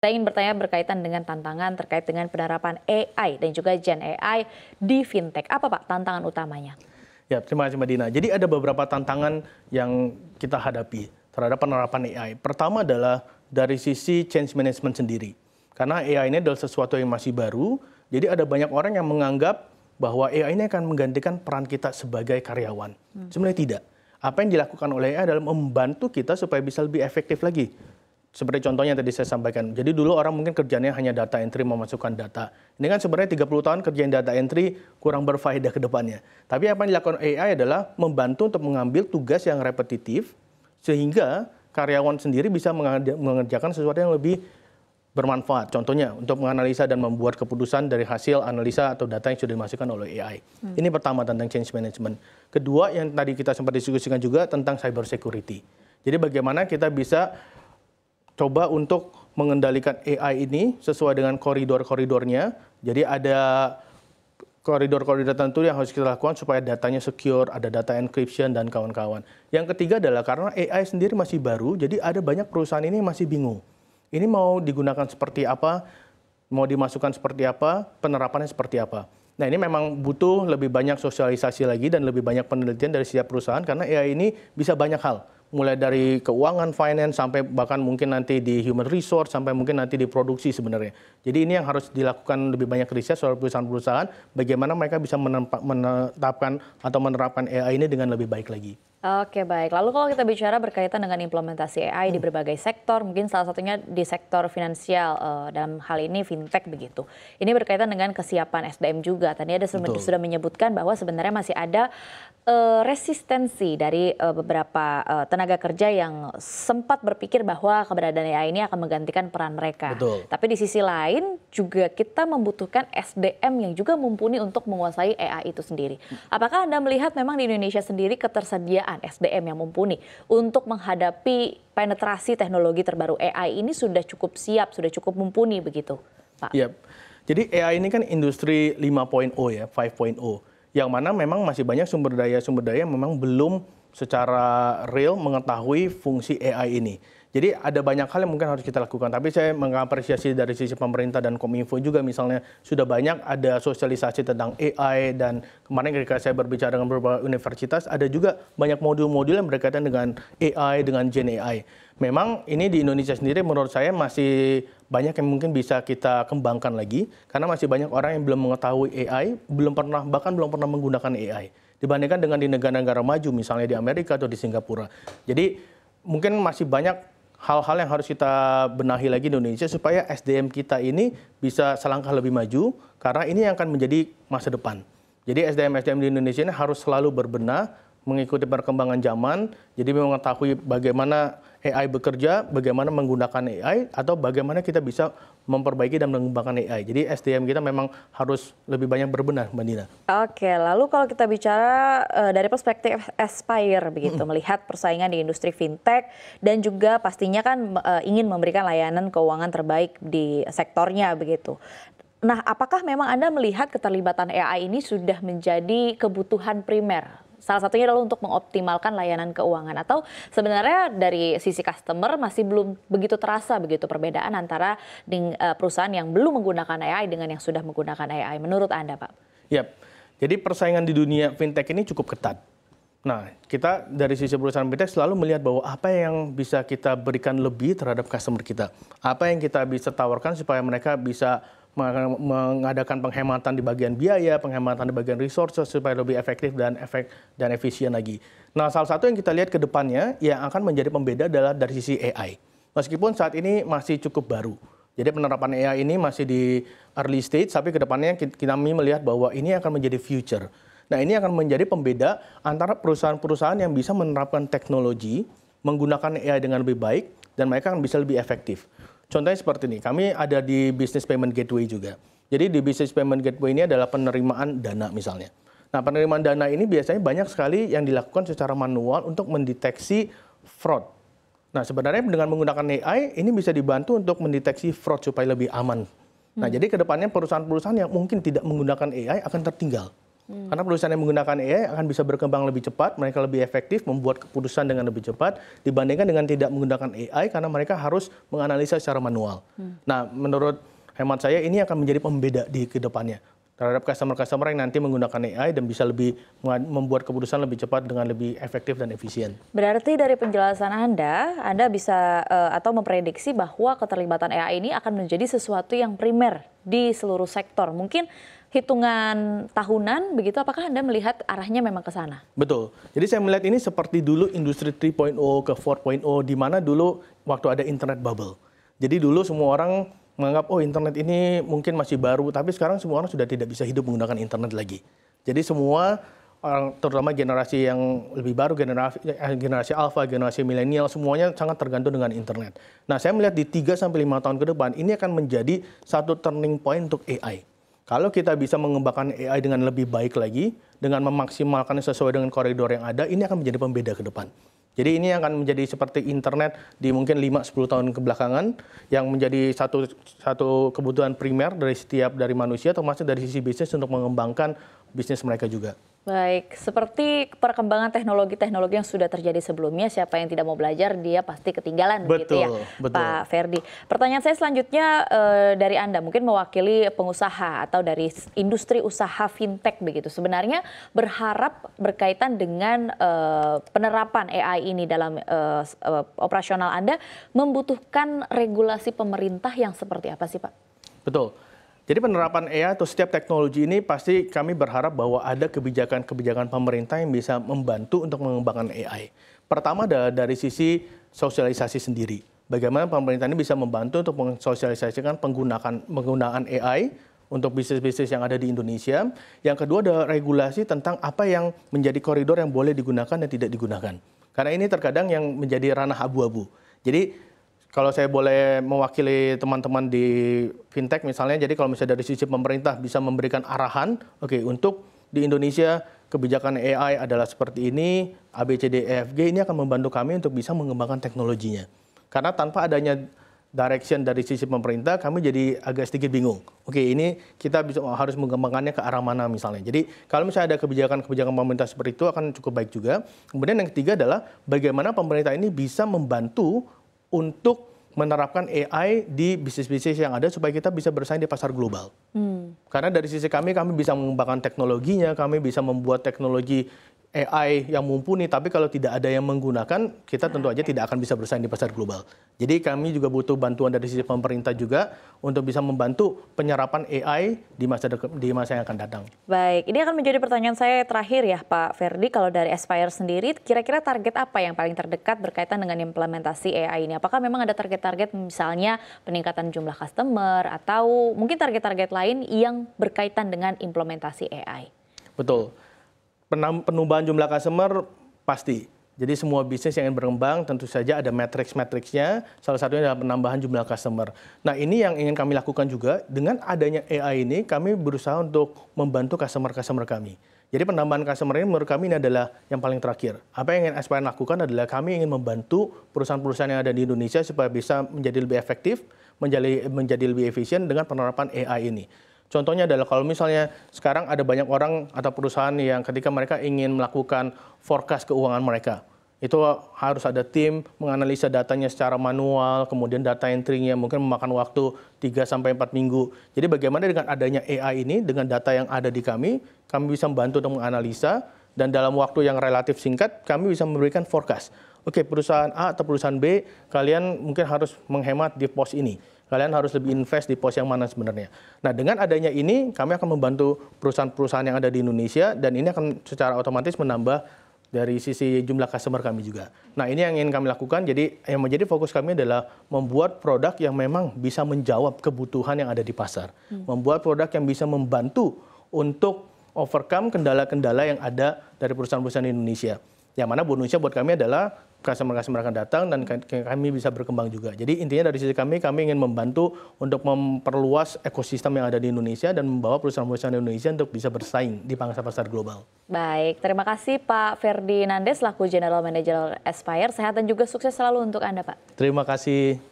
Saya ingin bertanya berkaitan dengan tantangan terkait dengan penerapan AI dan juga Gen AI di fintech. Apa Pak tantangan utamanya? Ya, terima kasih Mbak Dina. Jadi ada beberapa tantangan yang kita hadapi terhadap penerapan AI. Pertama adalah dari sisi change management sendiri. Karena AI ini adalah sesuatu yang masih baru, jadi ada banyak orang yang menganggap bahwa AI ini akan menggantikan peran kita sebagai karyawan. Hmm. Sebenarnya tidak. Apa yang dilakukan oleh AI adalah membantu kita supaya bisa lebih efektif lagi seperti contohnya yang tadi saya sampaikan. Jadi dulu orang mungkin kerjanya hanya data entry memasukkan data. Ini kan sebenarnya 30 tahun kerjaan data entry kurang berfaedah ke depannya. Tapi apa yang dilakukan AI adalah membantu untuk mengambil tugas yang repetitif sehingga karyawan sendiri bisa mengerjakan sesuatu yang lebih bermanfaat. Contohnya untuk menganalisa dan membuat keputusan dari hasil analisa atau data yang sudah dimasukkan oleh AI. Hmm. Ini pertama tentang change management. Kedua yang tadi kita sempat diskusikan juga tentang cyber security. Jadi bagaimana kita bisa coba untuk mengendalikan AI ini sesuai dengan koridor-koridornya. Jadi ada koridor-koridor tertentu yang harus kita lakukan supaya datanya secure, ada data encryption dan kawan-kawan. Yang ketiga adalah karena AI sendiri masih baru, jadi ada banyak perusahaan ini masih bingung. Ini mau digunakan seperti apa, mau dimasukkan seperti apa, penerapannya seperti apa. Nah ini memang butuh lebih banyak sosialisasi lagi dan lebih banyak penelitian dari setiap perusahaan karena AI ini bisa banyak hal mulai dari keuangan, finance, sampai bahkan mungkin nanti di human resource, sampai mungkin nanti di produksi sebenarnya. Jadi ini yang harus dilakukan lebih banyak riset soal perusahaan-perusahaan, bagaimana mereka bisa menetapkan atau menerapkan AI ini dengan lebih baik lagi. Oke baik, lalu kalau kita bicara berkaitan dengan implementasi AI hmm. di berbagai sektor, mungkin salah satunya di sektor finansial uh, dalam hal ini fintech begitu. Ini berkaitan dengan kesiapan SDM juga. Tadi ada sudah, sudah menyebutkan bahwa sebenarnya masih ada uh, resistensi dari uh, beberapa uh, tenaga kerja yang sempat berpikir bahwa keberadaan AI ini akan menggantikan peran mereka. Betul. Tapi di sisi lain juga kita membutuhkan SDM yang juga mumpuni untuk menguasai AI itu sendiri. Hmm. Apakah anda melihat memang di Indonesia sendiri ketersediaan pendanaan SDM yang mumpuni untuk menghadapi penetrasi teknologi terbaru AI ini sudah cukup siap, sudah cukup mumpuni begitu, Pak? Yep. Iya. Jadi AI ini kan industri 5.0 ya, 5.0 yang mana memang masih banyak sumber daya sumber daya yang memang belum secara real mengetahui fungsi AI ini. Jadi ada banyak hal yang mungkin harus kita lakukan. Tapi saya mengapresiasi dari sisi pemerintah dan Kominfo juga misalnya sudah banyak ada sosialisasi tentang AI dan kemarin ketika saya berbicara dengan beberapa universitas ada juga banyak modul-modul yang berkaitan dengan AI dengan Gen AI. Memang ini di Indonesia sendiri menurut saya masih banyak yang mungkin bisa kita kembangkan lagi karena masih banyak orang yang belum mengetahui AI, belum pernah bahkan belum pernah menggunakan AI dibandingkan dengan di negara-negara maju misalnya di Amerika atau di Singapura. Jadi mungkin masih banyak hal-hal yang harus kita benahi lagi di Indonesia supaya SDM kita ini bisa selangkah lebih maju karena ini yang akan menjadi masa depan. Jadi SDM-SDM di Indonesia ini harus selalu berbenah, mengikuti perkembangan zaman, jadi mengetahui bagaimana AI bekerja, bagaimana menggunakan AI, atau bagaimana kita bisa memperbaiki dan mengembangkan AI. Jadi SDM kita memang harus lebih banyak berbenah, Mbak Dina. Oke, lalu kalau kita bicara uh, dari perspektif Aspire begitu, mm -hmm. melihat persaingan di industri fintech dan juga pastinya kan uh, ingin memberikan layanan keuangan terbaik di sektornya begitu. Nah, apakah memang Anda melihat keterlibatan AI ini sudah menjadi kebutuhan primer Salah satunya adalah untuk mengoptimalkan layanan keuangan atau sebenarnya dari sisi customer masih belum begitu terasa begitu perbedaan antara eh, perusahaan yang belum menggunakan AI dengan yang sudah menggunakan AI menurut Anda, Pak? Yep. Jadi persaingan di dunia fintech ini cukup ketat. Nah, kita dari sisi perusahaan fintech selalu melihat bahwa apa yang bisa kita berikan lebih terhadap customer kita, apa yang kita bisa tawarkan supaya mereka bisa mengadakan penghematan di bagian biaya, penghematan di bagian resources supaya lebih efektif dan efek dan efisien lagi. Nah, salah satu yang kita lihat ke depannya yang akan menjadi pembeda adalah dari sisi AI. Meskipun saat ini masih cukup baru. Jadi penerapan AI ini masih di early stage, tapi ke depannya kami melihat bahwa ini akan menjadi future. Nah, ini akan menjadi pembeda antara perusahaan-perusahaan yang bisa menerapkan teknologi, menggunakan AI dengan lebih baik, dan mereka akan bisa lebih efektif. Contohnya seperti ini, kami ada di bisnis payment gateway juga. Jadi di bisnis payment gateway ini adalah penerimaan dana misalnya. Nah penerimaan dana ini biasanya banyak sekali yang dilakukan secara manual untuk mendeteksi fraud. Nah sebenarnya dengan menggunakan AI ini bisa dibantu untuk mendeteksi fraud supaya lebih aman. Nah hmm. jadi kedepannya perusahaan-perusahaan yang mungkin tidak menggunakan AI akan tertinggal. Hmm. Karena perusahaan yang menggunakan AI akan bisa berkembang lebih cepat, mereka lebih efektif membuat keputusan dengan lebih cepat dibandingkan dengan tidak menggunakan AI karena mereka harus menganalisa secara manual. Hmm. Nah, menurut hemat saya ini akan menjadi pembeda di kedepannya terhadap customer-customer yang nanti menggunakan AI dan bisa lebih membuat keputusan lebih cepat dengan lebih efektif dan efisien. Berarti dari penjelasan Anda, Anda bisa uh, atau memprediksi bahwa keterlibatan AI ini akan menjadi sesuatu yang primer di seluruh sektor. Mungkin hitungan tahunan begitu apakah Anda melihat arahnya memang ke sana? Betul. Jadi saya melihat ini seperti dulu industri 3.0 ke 4.0 di mana dulu waktu ada internet bubble. Jadi dulu semua orang menganggap oh internet ini mungkin masih baru, tapi sekarang semua orang sudah tidak bisa hidup menggunakan internet lagi. Jadi semua orang terutama generasi yang lebih baru generasi eh, generasi alfa, generasi milenial semuanya sangat tergantung dengan internet. Nah, saya melihat di 3 sampai 5 tahun ke depan ini akan menjadi satu turning point untuk AI. Kalau kita bisa mengembangkan AI dengan lebih baik lagi, dengan memaksimalkan sesuai dengan koridor yang ada, ini akan menjadi pembeda ke depan. Jadi ini akan menjadi seperti internet di mungkin 5-10 tahun kebelakangan yang menjadi satu satu kebutuhan primer dari setiap dari manusia termasuk dari sisi bisnis untuk mengembangkan bisnis mereka juga. Baik, seperti perkembangan teknologi-teknologi yang sudah terjadi sebelumnya, siapa yang tidak mau belajar dia pasti ketinggalan betul, begitu ya, betul. Pak Ferdi. Pertanyaan saya selanjutnya e, dari Anda, mungkin mewakili pengusaha atau dari industri usaha fintech begitu. Sebenarnya berharap berkaitan dengan e, penerapan AI ini dalam e, e, operasional Anda membutuhkan regulasi pemerintah yang seperti apa sih, Pak? Betul. Jadi penerapan AI atau setiap teknologi ini pasti kami berharap bahwa ada kebijakan-kebijakan pemerintah yang bisa membantu untuk mengembangkan AI. Pertama dari sisi sosialisasi sendiri. Bagaimana pemerintah ini bisa membantu untuk mensosialisasikan penggunaan penggunaan AI untuk bisnis-bisnis yang ada di Indonesia. Yang kedua adalah regulasi tentang apa yang menjadi koridor yang boleh digunakan dan tidak digunakan. Karena ini terkadang yang menjadi ranah abu-abu. Jadi kalau saya boleh mewakili teman-teman di fintech misalnya, jadi kalau misalnya dari sisi pemerintah bisa memberikan arahan, oke okay, untuk di Indonesia kebijakan AI adalah seperti ini, ABCD EFG ini akan membantu kami untuk bisa mengembangkan teknologinya. Karena tanpa adanya direction dari sisi pemerintah, kami jadi agak sedikit bingung. Oke, okay, ini kita bisa harus mengembangkannya ke arah mana misalnya. Jadi kalau misalnya ada kebijakan-kebijakan pemerintah seperti itu akan cukup baik juga. Kemudian yang ketiga adalah bagaimana pemerintah ini bisa membantu untuk menerapkan AI di bisnis-bisnis yang ada supaya kita bisa bersaing di pasar global. Hmm. Karena dari sisi kami, kami bisa mengembangkan teknologinya, kami bisa membuat teknologi AI yang mumpuni, tapi kalau tidak ada yang menggunakan, kita tentu aja tidak akan bisa bersaing di pasar global. Jadi kami juga butuh bantuan dari sisi pemerintah juga untuk bisa membantu penyerapan AI di masa di masa yang akan datang. Baik, ini akan menjadi pertanyaan saya terakhir ya Pak Ferdi. Kalau dari Aspire sendiri, kira-kira target apa yang paling terdekat berkaitan dengan implementasi AI ini? Apakah memang ada target-target misalnya peningkatan jumlah customer atau mungkin target-target lain yang berkaitan dengan implementasi AI? Betul penambahan jumlah customer pasti. Jadi semua bisnis yang ingin berkembang tentu saja ada matriks-matriksnya, salah satunya adalah penambahan jumlah customer. Nah ini yang ingin kami lakukan juga, dengan adanya AI ini kami berusaha untuk membantu customer-customer kami. Jadi penambahan customer ini menurut kami ini adalah yang paling terakhir. Apa yang ingin Aspiran lakukan adalah kami ingin membantu perusahaan-perusahaan yang ada di Indonesia supaya bisa menjadi lebih efektif, menjadi, menjadi lebih efisien dengan penerapan AI ini. Contohnya adalah kalau misalnya sekarang ada banyak orang atau perusahaan yang ketika mereka ingin melakukan forecast keuangan mereka, itu harus ada tim menganalisa datanya secara manual, kemudian data entry-nya mungkin memakan waktu 3 sampai 4 minggu. Jadi bagaimana dengan adanya AI ini dengan data yang ada di kami, kami bisa membantu untuk menganalisa dan dalam waktu yang relatif singkat kami bisa memberikan forecast. Oke, perusahaan A atau perusahaan B, kalian mungkin harus menghemat di pos ini kalian harus lebih invest di pos yang mana sebenarnya. Nah, dengan adanya ini, kami akan membantu perusahaan-perusahaan yang ada di Indonesia, dan ini akan secara otomatis menambah dari sisi jumlah customer kami juga. Nah, ini yang ingin kami lakukan. Jadi, yang menjadi fokus kami adalah membuat produk yang memang bisa menjawab kebutuhan yang ada di pasar. Hmm. Membuat produk yang bisa membantu untuk overcome kendala-kendala yang ada dari perusahaan-perusahaan di Indonesia. Yang mana bonusnya buat kami adalah customer-customer akan datang dan kami bisa berkembang juga. Jadi intinya dari sisi kami, kami ingin membantu untuk memperluas ekosistem yang ada di Indonesia dan membawa perusahaan-perusahaan Indonesia untuk bisa bersaing di pangsa pasar global. Baik, terima kasih Pak Ferdinandes laku General Manager Aspire. Sehat dan juga sukses selalu untuk Anda Pak. Terima kasih.